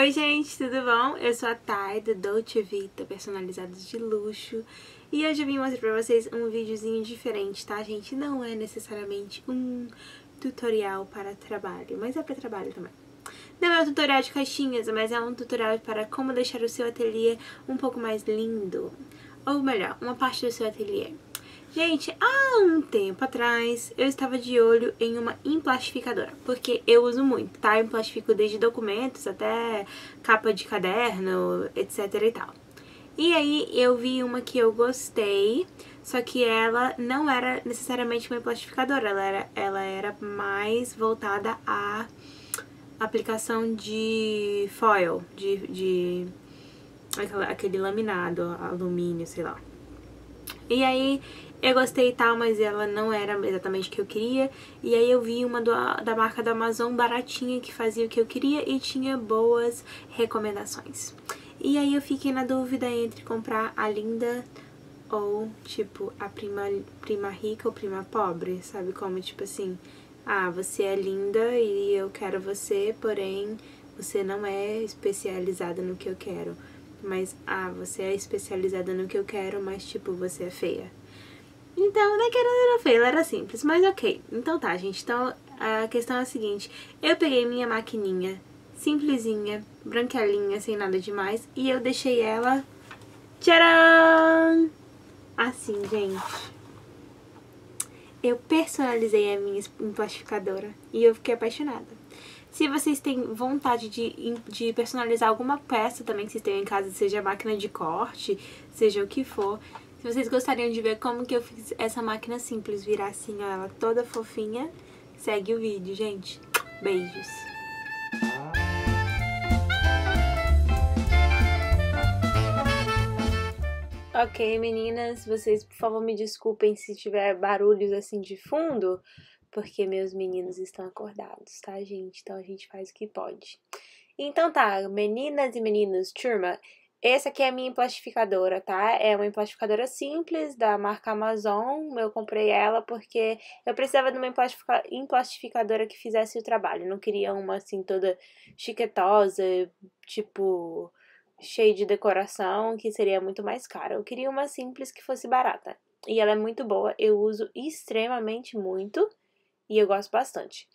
Oi, gente, tudo bom? Eu sou a Thay do Dolce Vita, personalizados de luxo. E hoje eu vim mostrar pra vocês um videozinho diferente, tá, gente? Não é necessariamente um tutorial para trabalho, mas é para trabalho também. Não é um tutorial de caixinhas, mas é um tutorial para como deixar o seu ateliê um pouco mais lindo. Ou melhor, uma parte do seu ateliê. Gente, há um tempo atrás eu estava de olho em uma emplastificadora, porque eu uso muito, tá? Eu emplastifico desde documentos até capa de caderno, etc e tal. E aí eu vi uma que eu gostei, só que ela não era necessariamente uma emplastificadora, ela era, ela era mais voltada à aplicação de foil, de, de aquele laminado, alumínio, sei lá. E aí eu gostei e tal, mas ela não era exatamente o que eu queria. E aí eu vi uma do, da marca da Amazon baratinha que fazia o que eu queria e tinha boas recomendações. E aí eu fiquei na dúvida entre comprar a linda ou, tipo, a prima, prima rica ou prima pobre, sabe? Como, tipo assim, ah, você é linda e eu quero você, porém você não é especializada no que eu quero mas ah, você é especializada no que eu quero, mas tipo, você é feia. Então, não é que ela era feia, ela era simples, mas ok. Então tá, gente, então a questão é a seguinte, eu peguei minha maquininha simplesinha, branquelinha, sem nada demais, e eu deixei ela, tcharam, assim, gente. Eu personalizei a minha emplastificadora e eu fiquei apaixonada. Se vocês têm vontade de, de personalizar alguma peça também que vocês tenham em casa, seja máquina de corte, seja o que for, se vocês gostariam de ver como que eu fiz essa máquina simples virar assim, ó, ela toda fofinha, segue o vídeo, gente. Beijos! Ok, meninas, vocês por favor me desculpem se tiver barulhos assim de fundo, porque meus meninos estão acordados, tá, gente? Então a gente faz o que pode. Então tá, meninas e meninos, turma, essa aqui é a minha emplastificadora, tá? É uma emplastificadora simples da marca Amazon. Eu comprei ela porque eu precisava de uma emplastificadora que fizesse o trabalho. Eu não queria uma assim toda chiquetosa, tipo cheia de decoração, que seria muito mais cara. Eu queria uma simples que fosse barata. E ela é muito boa, eu uso extremamente muito. E eu gosto bastante.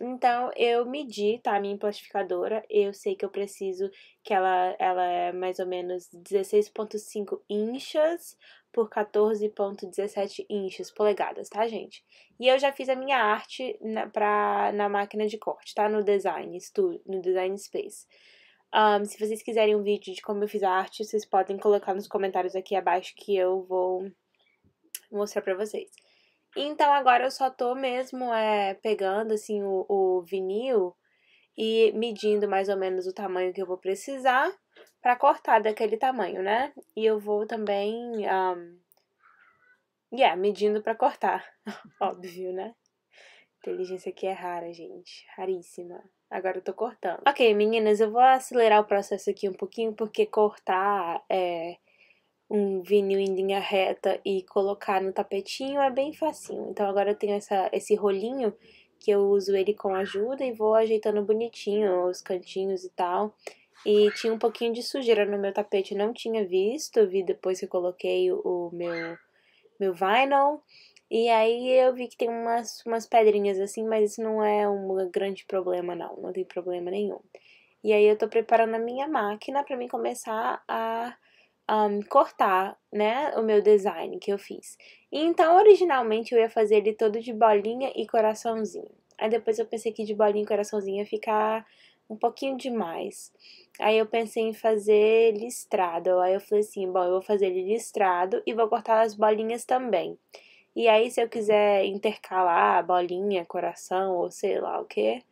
Então, eu medi, tá? A minha plastificadora. Eu sei que eu preciso que ela, ela é mais ou menos 16,5 inchas por 14,17 inches, polegadas, tá, gente? E eu já fiz a minha arte na, pra, na máquina de corte, tá? No Design no Design Space. Um, se vocês quiserem um vídeo de como eu fiz a arte, vocês podem colocar nos comentários aqui abaixo que eu vou mostrar pra vocês. Então agora eu só tô mesmo é, pegando assim o, o vinil e medindo mais ou menos o tamanho que eu vou precisar para cortar daquele tamanho, né? E eu vou também, um, yeah, medindo para cortar, óbvio, né? Inteligência aqui é rara, gente, raríssima. Agora eu tô cortando. Ok, meninas, eu vou acelerar o processo aqui um pouquinho porque cortar é um vinil em linha reta e colocar no tapetinho é bem facinho. Então agora eu tenho essa, esse rolinho que eu uso ele com ajuda e vou ajeitando bonitinho os cantinhos e tal. E tinha um pouquinho de sujeira no meu tapete, não tinha visto, vi depois que eu coloquei o meu, meu vinyl. E aí eu vi que tem umas, umas pedrinhas assim, mas isso não é um grande problema não, não tem problema nenhum. E aí eu tô preparando a minha máquina para mim começar a um, cortar, né, o meu design que eu fiz. E então, originalmente, eu ia fazer ele todo de bolinha e coraçãozinho. Aí depois eu pensei que de bolinha e coraçãozinho ia ficar um pouquinho demais. Aí eu pensei em fazer listrado. Aí eu falei assim, bom, eu vou fazer ele listrado e vou cortar as bolinhas também. E aí, se eu quiser intercalar bolinha, coração ou sei lá o que,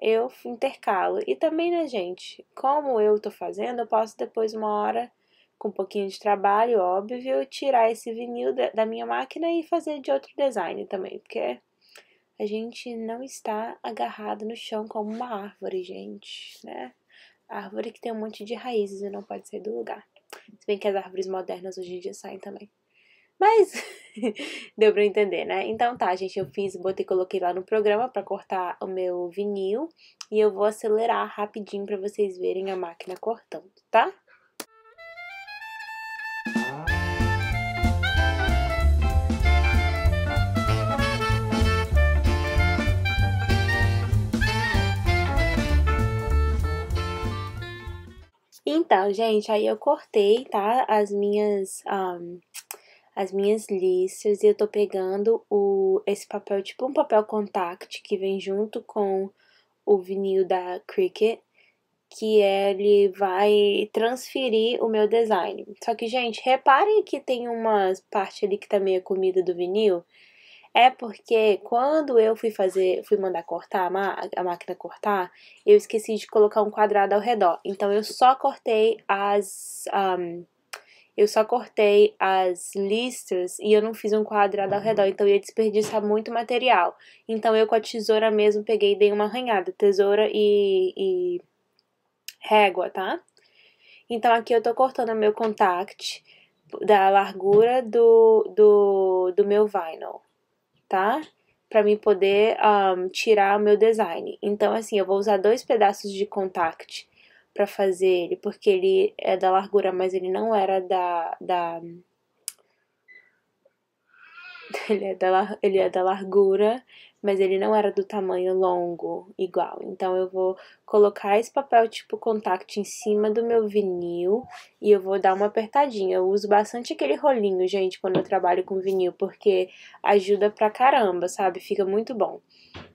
eu intercalo. E também, né, gente, como eu tô fazendo, eu posso depois uma hora com um pouquinho de trabalho, óbvio, tirar esse vinil da, minha máquina e fazer de outro design também, porque a gente não está agarrado no chão como uma árvore, gente, né? árvore que tem um monte de raízes e não pode sair do lugar. Se bem que as árvores modernas hoje em dia saem também. Mas deu para entender, né? Então tá, gente, eu fiz, botei, coloquei lá no programa para cortar o meu vinil e eu vou acelerar rapidinho para vocês verem a máquina cortando, tá? Então, gente, aí eu cortei, tá? As minhas, um, as minhas listas e eu tô pegando o, esse papel, tipo um papel contact, que vem junto com o vinil da Cricut, que ele vai transferir o meu design. Só que, gente, reparem que tem uma parte ali que tá meio comida do vinil, é porque quando eu fui fazer, fui mandar cortar a, a máquina cortar, eu esqueci de colocar um quadrado ao redor. Então eu só cortei as. Um, eu só cortei as listras e eu não fiz um quadrado ao redor, então ia desperdiçar muito material. Então eu com a tesoura mesmo peguei e dei uma arranhada, tesoura e, e régua, tá? Então aqui eu tô cortando meu contact da largura do, do, do meu vinyl tá? Para mim poder um, ah, tirar o meu design. Então, assim, eu vou usar dois pedaços de contact para fazer ele, porque ele é da largura, mas ele não era da. da ele, é da, ele é da largura mas ele não era do tamanho longo igual. Então eu vou colocar esse papel tipo contact em cima do meu vinil e eu vou dar uma apertadinha. Eu uso bastante aquele rolinho, gente, quando eu trabalho com vinil, porque ajuda pra caramba, sabe? Fica muito bom.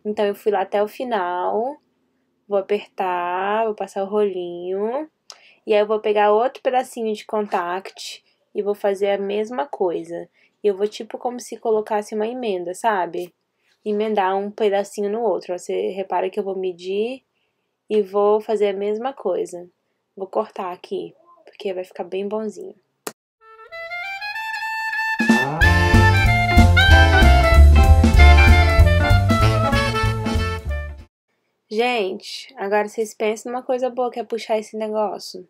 Então eu fui lá até o final, vou apertar, vou passar o rolinho. E aí eu vou pegar outro pedacinho de contact e vou fazer a mesma coisa. E eu vou tipo como se colocasse uma emenda, sabe? emendar um pedacinho no outro. Você repara que eu vou medir e vou fazer a mesma coisa. Vou cortar aqui, porque vai ficar bem bonzinho. Gente, agora vocês pensam numa coisa boa que é puxar esse negócio.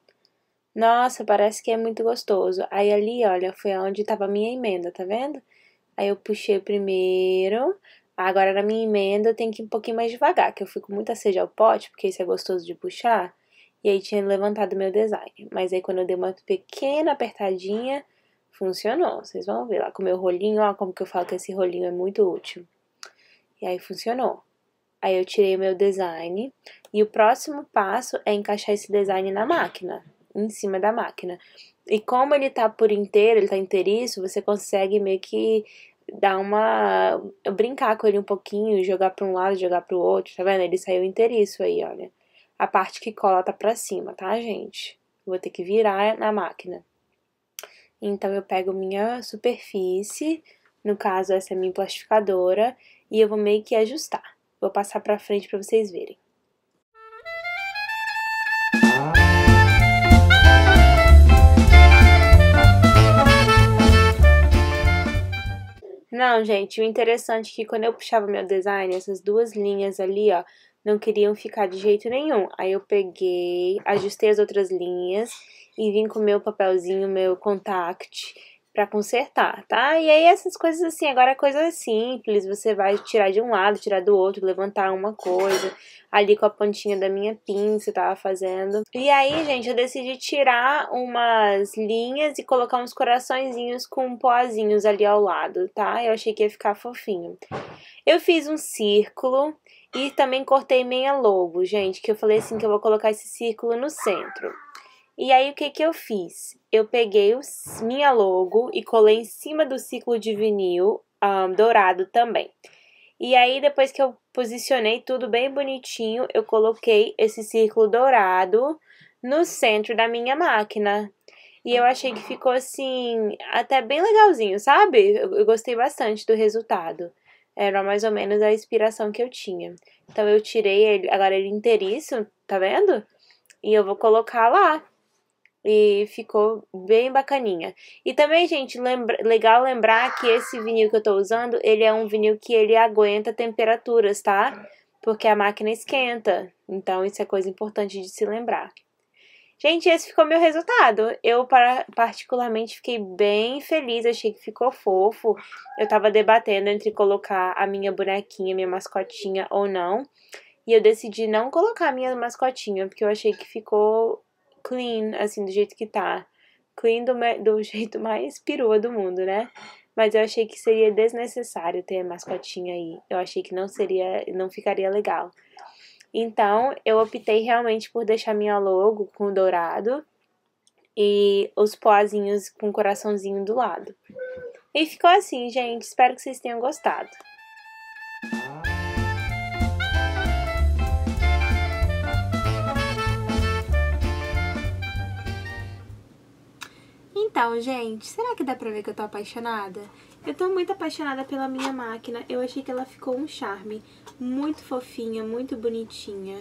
Nossa, parece que é muito gostoso. Aí ali, olha, foi onde estava a minha emenda, tá vendo? Aí eu puxei primeiro, Agora, na minha emenda, eu tenho que ir um pouquinho mais devagar, que eu fico muito muita sede ao pote, porque isso é gostoso de puxar. E aí tinha levantado meu design. Mas aí quando eu dei uma pequena apertadinha, funcionou. Vocês vão ver lá com o meu rolinho, ó, como que eu falo que esse rolinho é muito útil. E aí funcionou. Aí eu tirei o meu design. E o próximo passo é encaixar esse design na máquina, em cima da máquina. E como ele tá por inteiro, ele tá inteiriço, você consegue meio que dar uma. brincar com ele um pouquinho, jogar pra um lado, jogar pro outro, tá vendo? Ele saiu inteiriço aí, olha. A parte que cola tá pra cima, tá, gente? Vou ter que virar na máquina. Então, eu pego minha superfície, no caso, essa é minha plastificadora, e eu vou meio que ajustar. Vou passar pra frente pra vocês verem. Não, gente, o interessante é que quando eu puxava meu design, essas duas linhas ali, ó, não queriam ficar de jeito nenhum. Aí eu peguei, ajustei as outras linhas e vim com meu papelzinho, meu contact para consertar, tá? E aí essas coisas assim, agora é coisa simples, você vai tirar de um lado, tirar do outro, levantar uma coisa, ali com a pontinha da minha pinça eu tava fazendo. E aí, gente, eu decidi tirar umas linhas e colocar uns coraçõezinhos com pozinhos ali ao lado, tá? Eu achei que ia ficar fofinho. Eu fiz um círculo e também cortei meia lobo, gente, que eu falei assim que eu vou colocar esse círculo no centro. E aí o que, que eu fiz? Eu peguei os, minha logo e colei em cima do ciclo de vinil um, dourado também. E aí depois que eu posicionei tudo bem bonitinho, eu coloquei esse círculo dourado no centro da minha máquina. E eu achei que ficou assim, até bem legalzinho, sabe? Eu, eu gostei bastante do resultado. Era mais ou menos a inspiração que eu tinha. Então eu tirei ele, agora ele é inteiriço, tá vendo? E eu vou colocar lá e ficou bem bacaninha. E também, gente, lembra, legal lembrar que esse vinil que eu tô usando, ele é um vinil que ele aguenta temperaturas, tá? Porque a máquina esquenta, então isso é coisa importante de se lembrar. Gente, esse ficou meu resultado. Eu particularmente fiquei bem feliz, achei que ficou fofo. Eu tava debatendo entre colocar a minha bonequinha, minha mascotinha ou não. E eu decidi não colocar a minha mascotinha, porque eu achei que ficou clean, assim, do jeito que tá. Clean do, do jeito mais perua do mundo, né? Mas eu achei que seria desnecessário ter a mascotinha aí. Eu achei que não seria, não ficaria legal. Então, eu optei realmente por deixar minha logo com dourado e os pozinhos com coraçãozinho do lado. E ficou assim, gente. Espero que vocês tenham gostado. Então, gente, será que dá pra ver que eu tô apaixonada? Eu tô muito apaixonada pela minha máquina, eu achei que ela ficou um charme, muito fofinha, muito bonitinha.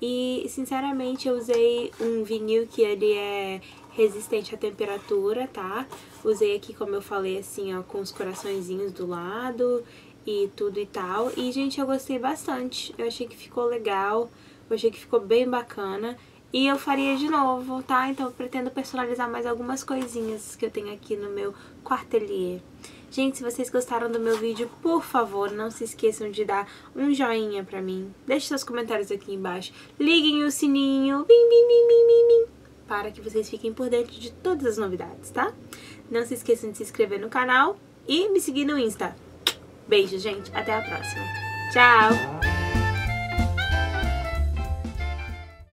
E, sinceramente, eu usei um vinil que ele é resistente à temperatura, tá? Usei aqui, como eu falei, assim, ó, com os coraçõezinhos do lado e tudo e tal. E, gente, eu gostei bastante, eu achei que ficou legal, eu achei que ficou bem bacana. E eu faria de novo, tá? Então eu pretendo personalizar mais algumas coisinhas que eu tenho aqui no meu quartelier. Gente, se vocês gostaram do meu vídeo, por favor, não se esqueçam de dar um joinha pra mim. Deixe seus comentários aqui embaixo. Liguem o sininho, bim, bim, bim, bim, bim, bim, para que vocês fiquem por dentro de todas as novidades, tá? Não se esqueçam de se inscrever no canal e me seguir no Insta. Beijo, gente. Até a próxima. Tchau!